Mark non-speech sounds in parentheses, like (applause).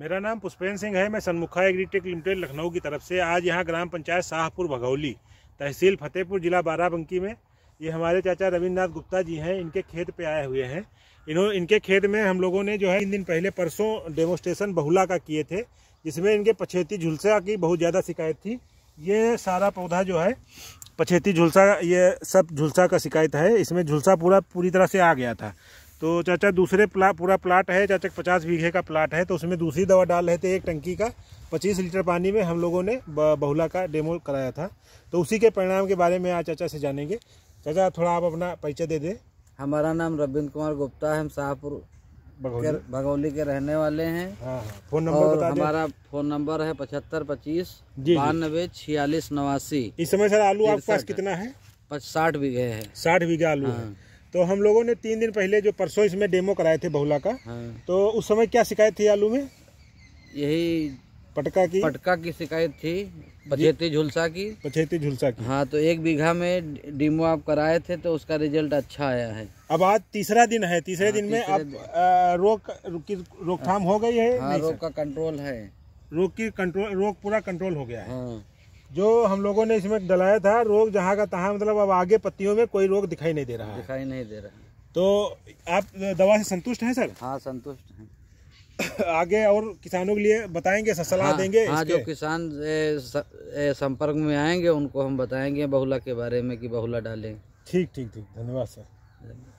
मेरा नाम पुष्पेंद्र सिंह है मैं सनमुखा एग्रीटेक लिमिटेड लखनऊ की तरफ से आज यहाँ ग्राम पंचायत शाहपुर भगौली तहसील फतेहपुर जिला बाराबंकी में ये हमारे चाचा रविन्द्रनाथ गुप्ता जी हैं इनके खेत पे आए हुए हैं इन्हों इनके खेत में हम लोगों ने जो है इन दिन पहले परसों डेमोस्ट्रेशन बहुला का किए थे जिसमें इनके पछेती झुलसा की बहुत ज़्यादा शिकायत थी ये सारा पौधा जो है पछेती झुलसा ये सब झुलसा का शिकायत है इसमें झुलसा पूरा पूरी तरह से आ गया था तो चाचा दूसरे प्ला, पूरा प्लाट है चाचा पचास बीघे का प्लाट है तो उसमें दूसरी दवा डाल रहे थे एक टंकी का पच्चीस लीटर पानी में हम लोगों ने बहुला का डेमो कराया था तो उसी के परिणाम के बारे में आज चाचा से जानेंगे चाचा थोड़ा आप अपना परिचय दे दें हमारा नाम रविंद्र कुमार गुप्ता है हम शाहपुर भगौली के रहने वाले हैं हाँ, हाँ, फोन नंबर और बता हमारा फोन नंबर है पचहत्तर पच्चीस बानबे छियालीस नवासी इस समय सर आलू आपके पास कितना है साठ बीघे है साठ बीघे आलू है हाँ। तो हम लोगों ने तीन दिन पहले जो परसों इसमें डेमो कराए थे बहुला का हाँ। तो उस समय क्या शिकायत थी आलू में यही पटका की पटका की शिकायत थी पछेती झुलसा की पछेती झुलसा की हाँ तो एक बीघा में डेमो आप कराए थे तो उसका रिजल्ट अच्छा आया है अब आज तीसरा दिन है तीसरे हाँ, दिन में अब रोग की रोकथाम हो गई है हाँ, रोग का कंट्रोल है रोग की कंट्रोल रोग पूरा कंट्रोल हो गया है हाँ। जो हम लोगों ने इसमें डलाया था रोग जहाँ का तहा मतलब अब आगे पत्तियों में कोई रोग दिखाई नहीं दे रहा है दिखाई नहीं दे रहा है तो आप दवा से संतुष्ट हैं सर हाँ संतुष्ट हैं (coughs) आगे और किसानों के लिए बताएंगे सलाह हाँ, देंगे हाँ जो किसान संपर्क में आएंगे उनको हम बताएंगे बहुला के बारे में कि बहुला डालें ठीक ठीक ठीक धन्यवाद सर